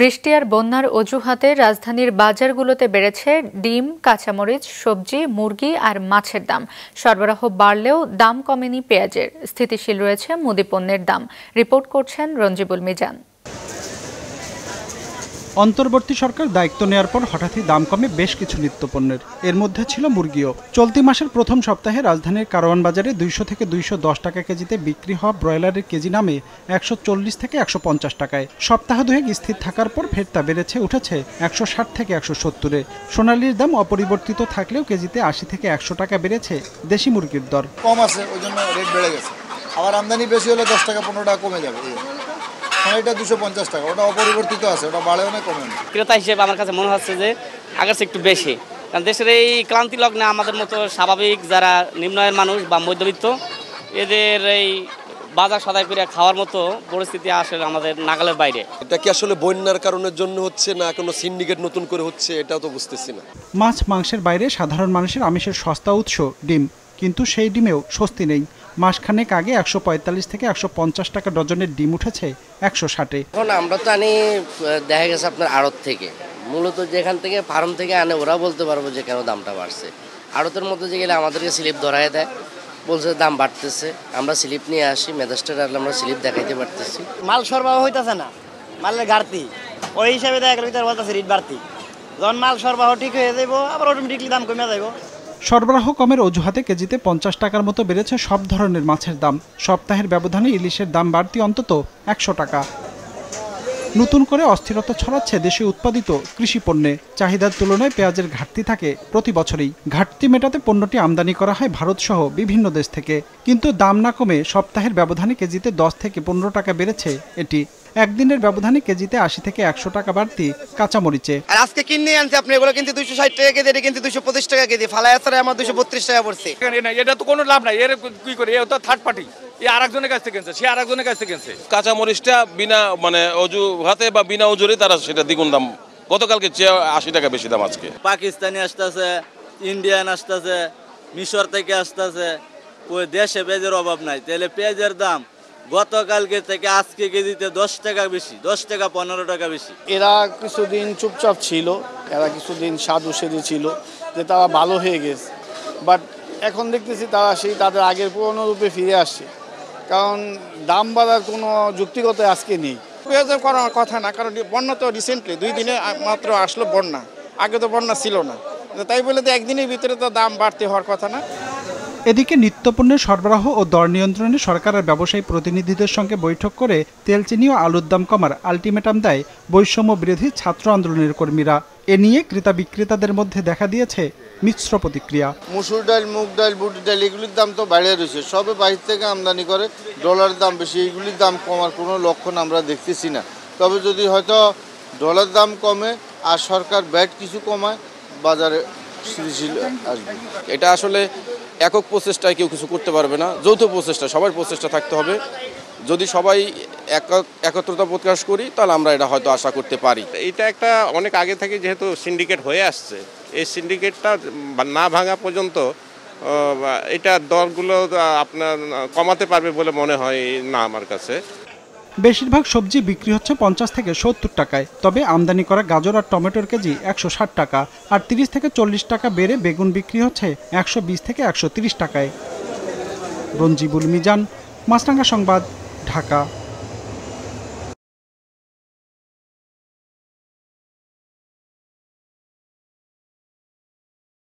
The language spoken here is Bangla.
বৃষ্টি আর বন্যার অজুহাতে রাজধানীর বাজারগুলোতে বেড়েছে ডিম কাঁচামরিচ সবজি মুরগি আর মাছের দাম সরবরাহ বাড়লেও দাম কমেনি পেঁয়াজের স্থিতিশীল রয়েছে মুদি পণ্যের দাম রিপোর্ট করছেন রঞ্জিবুল মিজান অন্তর্বর্তী সরকার দায়িত্ব নেয়ার পর হঠাৎই দাম কমে বেশ কিছু নিত্যপণ্যের এর মধ্যে ছিল মুরগিও চলতি মাসের প্রথম সপ্তাহে রাজধানীর কারওয়ান বাজারে দুইশো থেকে দুইশো দশ টাকা কেজিতে বিক্রি হওয়া ব্রয়লারের কেজি নামে একশো চল্লিশ থেকে একশো পঞ্চাশ টাকায় সপ্তাহ দুয়েক স্থির থাকার পর ফের তা বেড়েছে উঠেছে একশো ষাট থেকে একশো সত্তরে সোনালির দাম অপরিবর্তিত থাকলেও কেজিতে আশি থেকে একশো টাকা বেড়েছে দেশি মুরগির দর কম আছে ওই জন্য রেট বেড়ে গেছে আবার আমদানি বেশি হলে দশ টাকা পনেরো টাকা কমে যাবে এটা দুশো পঞ্চাশ টাকা ওটা অপরিবর্তিত আছে ওটা বাড়েও না কমে না ক্রেতা হিসেবে আমার কাছে মনে হচ্ছে যে আগের একটু বেশি কারণ দেশের এই ক্লান্তি লগ্নে আমাদের মতো স্বাভাবিক যারা নিম্নয়ের মানুষ বা মধ্যবিত্ত এদের এই বাজার সদাই করে খাওয়ার মতো পরিস্থিতি আসলে আমাদের নাগালের বাইরে এটা কি আসলে বন্যার কারণের জন্য হচ্ছে না কোনো সিন্ডিকেট নতুন করে হচ্ছে এটা তো বুঝতেছি না মাছ মাংসের বাইরে সাধারণ মানুষের আমিষের সস্তা উৎস ডিম কিন্তু সেই ডিমেও স্বস্তি নেই মাসখানেক আগে একশো পঁয়তাল্লিশ থেকে একশো পঞ্চাশ টাকা ডজনের ডিম উঠেছে একশো ষাটে এখন আমরা তো আনি দেখা গেছে আপনার আড়ত থেকে মূলত যেখান থেকে ফার্ম থেকে আনে ওরা বলতে পারবো যে কেন দামটা বাড়ছে আড়তের মধ্যে যে গেলে আমাদেরকে স্লিপ ধরাই দেয় বলছে দাম বাড়তেছে আমরা স্লিপ নিয়ে আসি মেজাজটা আমরা স্লিপ দেখাইতে পারতেছি মাল সরবরাহ হইতেছে না মালের ঘাটতি ওই হিসাবে দেখা গেলে বলতেছে রিট বাড়তি যখন মাল সরবরাহ ঠিক হয়ে যাইব আবার অটোমেটিকলি দাম কমে যাইব সরবরাহ কমের অজুহাতে কেজিতে পঞ্চাশ টাকার মতো বেড়েছে সব ধরনের মাছের দাম সপ্তাহের ব্যবধানে ইলিশের দাম বাড়তি অন্তত একশো টাকা নতুন করে অস্থিরতা ছড়াচ্ছে দেশে উৎপাদিত কৃষি পণ্যে চাহিদার তুলনায় পেঁয়াজের ঘাটতি থাকে প্রতি বছরেই ঘাটতি মেটাতে পণ্যটি আমদানি করা হয় ভারতসহ বিভিন্ন দেশ থেকে কিন্তু দাম না কমে সপ্তাহের ব্যবধানে কেজিতে দশ থেকে পনেরো টাকা বেড়েছে এটি একদিনের ব্যবধানে কেজিতে আশি থেকে একশো টাকা বাড়তি কাঁচামরিচে আর আজকে কিনে আনছে আপনি এগুলো কিন্তু দুশো ষাট টাকা কেজি এটা কিন্তু দুশো পঁচিশ টাকা কেজি ফালাই আসার আমার দুশো বত্রিশ টাকা পড়ছে এটা তো কোনো লাভ নাই এর কি করে এ তো থার্ড পার্টি কিনছে সে কিনছে কাঁচামরিচটা বিনা মানে বা বিনা অজুরে তারা সেটা দ্বিগুণ দাম গতকালকে আশি টাকা বেশি দাম আজকে পাকিস্তানি আসতেছে ইন্ডিয়ান আসতেছে মিশর থেকে আসতেছে ওই দেশে অভাব নাই তাহলে পেঁয়াজের দাম গতকালকে থেকে আজকে কেজিতে দশ টাকা বেশি দশ টাকা পনেরো টাকা বেশি এরা কিছুদিন চুপচাপ ছিল এরা কিছুদিন সাধু সেজে ছিল যে তারা ভালো হয়ে গেছে বাট এখন দেখতেছি তারা সেই তাদের আগের পুরনো রূপে ফিরে আসছে কারণ দাম বাড়ার কোনো যুক্তিগত আজকে নেই পেঁয়াজের করার কথা না কারণ বন্যা তো রিসেন্টলি দুই দিনে মাত্র আসলো বন্যা আগে তো বন্যা ছিল না তাই বলে তো একদিনের ভিতরে তো দাম বাড়তে হওয়ার কথা না এদিকে নিত্যপণ্যের সরবরাহ ও দর নিয়ন্ত্রণে সরকার আর ব্যবসায়ী প্রতিনিধিদের সঙ্গে বৈঠক করে তেল চিনি ও আলুর দাম কমার আলটিমেটাম দেয় বৈষম্য বিরোধী ছাত্র আন্দোলনের কর্মীরা এ নিয়ে ক্রেতা বিক্রেতাদের মধ্যে দেখা দিয়েছে মিশ্র প্রতিক্রিয়া মুসুর ডাল মুগ ডাল বুটি ডাল এগুলির দাম তো বাড়িয়ে রয়েছে সবে বাইরে থেকে আমদানি করে ডলার দাম বেশি এগুলির দাম কমার কোনো লক্ষণ আমরা দেখতেছি না তবে যদি হয়তো ডলার দাম কমে আর সরকার ব্যাট কিছু কমায় বাজারে স্থিতিশীল আসবে এটা আসলে একক প্রচেষ্টায় কেউ কিছু করতে পারবে না যৌথ প্রচেষ্টা সবার প্রচেষ্টা থাকতে হবে যদি সবাই একত্রতা প্রকাশ করি তাহলে আমরা এটা হয়তো আশা করতে পারি এটা একটা অনেক আগে থেকে যেহেতু সিন্ডিকেট হয়ে আসছে এই সিন্ডিকেটটা না ভাঙা পর্যন্ত এটা দরগুলো আপনার কমাতে পারবে বলে মনে হয় না আমার কাছে বেশিরভাগ সবজি বিক্রি হচ্ছে পঞ্চাশ থেকে সত্তর টাকায় তবে আমদানি করা গাজর আর টমেটোর কেজি একশো ষাট টাকা আর তিরিশ থেকে চল্লিশ টাকা বেড়ে বেগুন বিক্রি হচ্ছে একশো বিশ থেকে একশো তিরিশ টাকায় রঞ্জিবুল মিজান মাছরাঙ্গা সংবাদ ঢাকা